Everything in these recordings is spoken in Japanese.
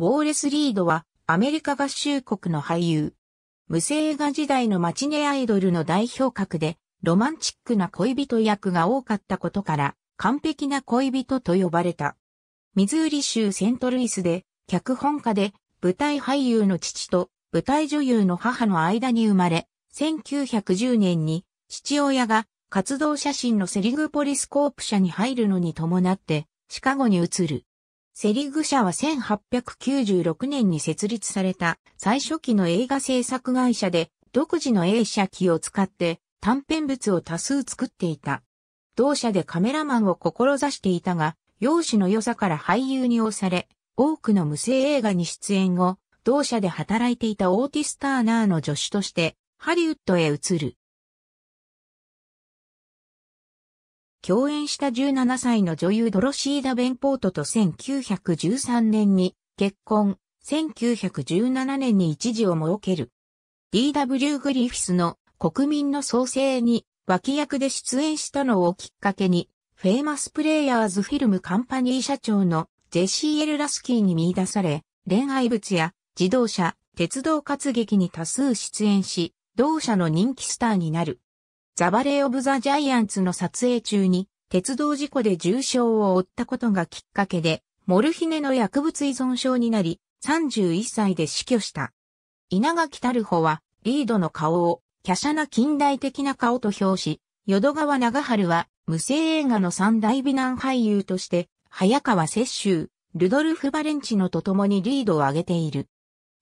ウォーレス・リードはアメリカ合衆国の俳優。無声映画時代のマチネアイドルの代表格で、ロマンチックな恋人役が多かったことから、完璧な恋人と呼ばれた。ミズーリ州セントルイスで、脚本家で、舞台俳優の父と舞台女優の母の間に生まれ、1910年に父親が活動写真のセリグポリスコープ社に入るのに伴ってシカゴに移る。セリグ社は1896年に設立された最初期の映画制作会社で独自の映写機を使って短編物を多数作っていた。同社でカメラマンを志していたが、容姿の良さから俳優に押され、多くの無声映画に出演後、同社で働いていたオーティス・ターナーの助手として、ハリウッドへ移る。共演した17歳の女優ドロシーダ・ベンポートと1913年に結婚、1917年に一時を設ける。D.W. グリフィスの国民の創生に脇役で出演したのをきっかけに、フェイマスプレイヤーズフィルムカンパニー社長のジェシー・エル・ラスキーに見出され、恋愛物や自動車、鉄道活劇に多数出演し、同社の人気スターになる。ザ・バレー・オブ・ザ・ジャイアンツの撮影中に、鉄道事故で重傷を負ったことがきっかけで、モルヒネの薬物依存症になり、31歳で死去した。稲垣る穂は、リードの顔を、華奢な近代的な顔と表し、淀川長春は、無声映画の三大美男俳優として、早川雪舟、ルドルフ・バレンチノと共にリードを上げている。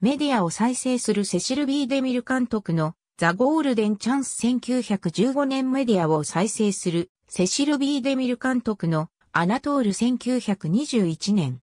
メディアを再生するセシル・ビー・デミル監督のザ・ゴールデン・チャンス1915年メディアを再生するセシル・ビー・デミル監督のアナトール1921年